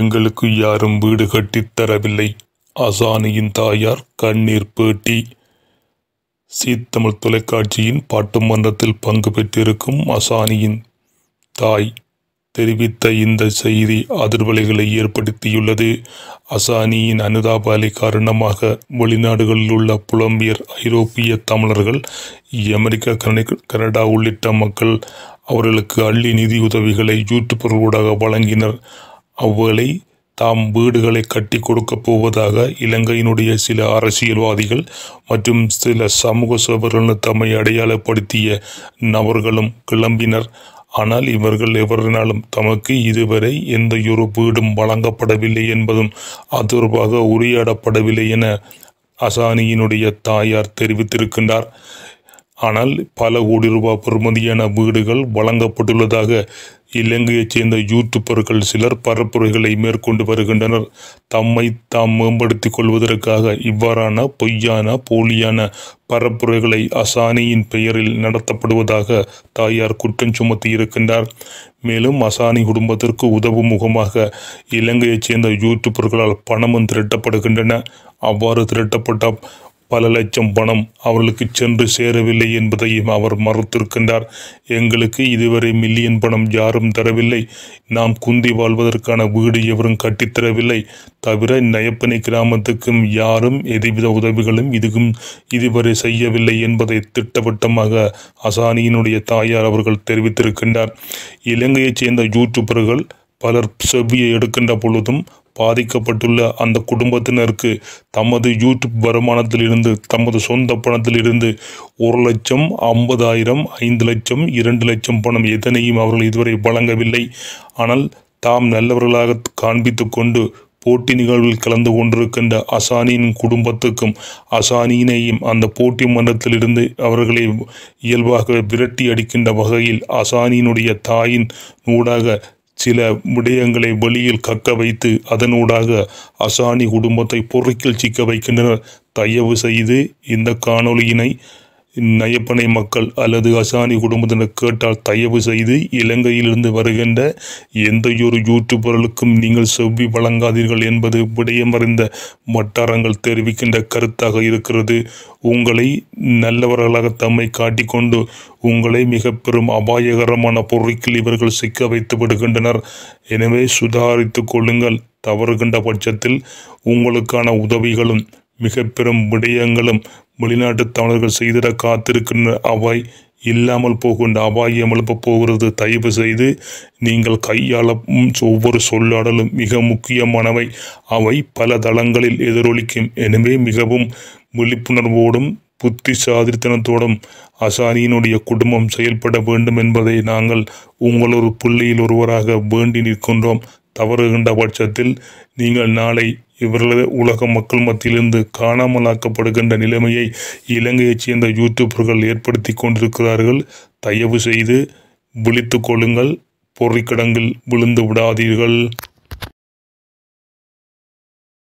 எங்களுக்கு யாரும் வீடு கட்டித்தரவில்லை அசானியின் தாயார் கண்ணீர் பேட்டி சீத்தமிழ் தொலைக்காட்சியின் பாட்டு மன்றத்தில் பங்கு பெற்றிருக்கும் அசானியின் தாய் தெரிவித்த இந்த செய்தி அதிர்வலைகளை ஏற்படுத்தியுள்ளது அசானியின் அனுதாப அலை காரணமாக வெளிநாடுகளில் உள்ள புலம்பியர் ஐரோப்பிய தமிழர்கள் அமெரிக்கா கனடா உள்ளிட்ட மக்கள் அவர்களுக்கு அள்ளி நிதியுதவிகளை யூடியூபர் ஊடாக வழங்கினர் அவ்வேளை தாம் வீடுகளை கட்டி கொடுக்கப் போவதாக இலங்கையினுடைய சில அரசியல்வாதிகள் மற்றும் சில சமூக சேவர்கள் தம்மை அடையாளப்படுத்திய நபர்களும் கிளம்பினர் ஆனால் இவர்கள் எவரினாலும் தமக்கு இதுவரை எந்த ஒரு வீடும் வழங்கப்படவில்லை என்பதும் அதர்வாக உரையாடப்படவில்லை என அசானியினுடைய தாயார் தெரிவித்திருக்கின்றார் ஆனால் பல கோடி ரூபாய் பெறுமதியான வீடுகள் வழங்கப்பட்டுள்ளதாக இலங்கையைச் சேர்ந்த யூடியூப்பர்கள் சிலர் பரப்புரைகளை மேற்கொண்டு வருகின்றனர் தம்மை தாம் மேம்படுத்திக் கொள்வதற்காக இவ்வாறான பொய்யான போலியான பரப்புரைகளை அசானியின் பெயரில் நடத்தப்படுவதாக தாயார் குற்றம் சுமத்தி இருக்கின்றார் மேலும் அசானி குடும்பத்திற்கு உதவும் முகமாக இலங்கையைச் சேர்ந்த யூடியூப்பர்களால் பணமும் திரட்டப்படுகின்றன அவ்வாறு திரட்டப்பட்ட பல லட்சம் பணம் அவர்களுக்கு சென்று சேரவில்லை என்பதையும் அவர் மறுத்திருக்கின்றார் எங்களுக்கு இதுவரை மில்லியன் பணம் யாரும் தரவில்லை நாம் குந்தி வாழ்வதற்கான வீடு எவரும் கட்டித்தரவில்லை தவிர நயப்பனை கிராமத்துக்கும் யாரும் எதுவித உதவிகளும் இதுக்கும் இதுவரை செய்யவில்லை என்பதை திட்டவட்டமாக அசானியினுடைய தாயார் அவர்கள் தெரிவித்திருக்கின்றார் இலங்கையைச் சேர்ந்த யூடியூபர்கள் பலர் செவ்வியை எடுக்கின்ற பொழுதும் பாதிக்கப்பட்டுள்ள அந்த குடும்பத்தினருக்கு தமது யூடியூப் வருமானத்திலிருந்து தமது சொந்த பணத்திலிருந்து ஒரு லட்சம் ஐம்பதாயிரம் ஐந்து லட்சம் இரண்டு லட்சம் பணம் எதனையும் அவர்கள் இதுவரை வழங்கவில்லை ஆனால் தாம் நல்லவர்களாக காண்பித்து கொண்டு போட்டி நிகழ்வில் கலந்து கொண்டிருக்கின்ற அசானியின் குடும்பத்துக்கும் அசானியினையும் அந்த போட்டி மன்றத்திலிருந்து அவர்களை இயல்பாக விரட்டி அடிக்கின்ற வகையில் அசானியினுடைய தாயின் நூடாக சில விடயங்களை வெளியில் கக்க வைத்து அதனூடாக அசானி குடும்பத்தை பொறுக்கில் சிக்க வைக்கின்றனர் தயவு செய்து இந்த காணொளியினை நயப்பனை மக்கள் அல்லது அசானி குடும்பத்தினர் கேட்டால் தயவு செய்து இலங்கையிலிருந்து வருகின்ற எந்தையொரு யூடியூபர்களுக்கும் நீங்கள் செவ்வி வழங்காதீர்கள் என்பது விடயமறிந்த வட்டாரங்கள் தெரிவிக்கின்ற கருத்தாக இருக்கிறது உங்களை நல்லவர்களாக தம்மை காட்டிக்கொண்டு உங்களை மிக பெரும் அபாயகரமான பொருட்கள் இவர்கள் சிக்க வைத்து விடுகின்றனர் எனவே சுதாரித்து கொள்ளுங்கள் தவறுகின்ற பட்சத்தில் உங்களுக்கான உதவிகளும் மிக பெரும் விடயங்களும் வெளிநாட்டு தமிழர்கள் செய்திட காத்திருக்கின்ற அவை இல்லாமல் போகின்ற அபாயம் எழுப்ப போகிறது தயவு செய்து நீங்கள் கையாளும் ஒவ்வொரு சொல்லாடலும் மிக முக்கியமானவை அவை பல தளங்களில் எதிரொலிக்கும் எனவே மிகவும் விழிப்புணர்வோடும் புத்தி சாதித்தனத்தோடும் அசானியினுடைய குடும்பம் செயல்பட வேண்டும் என்பதை நாங்கள் உங்களொரு பிள்ளையில் ஒருவராக வேண்டி நிற்கின்றோம் தவறுகின்ற பட்சத்தில் நீங்கள் நாளை இவர்களது உலக மக்கள் மத்தியிலிருந்து காணாமலாக்கப்படுகின்ற நிலைமையை இலங்கையைச் சேர்ந்த யூடியூபர்கள் ஏற்படுத்தி கொண்டிருக்கிறார்கள் தயவு செய்து விழித்து கொள்ளுங்கள் பொறிக்கடங்கில் விழுந்து விடாதீர்கள்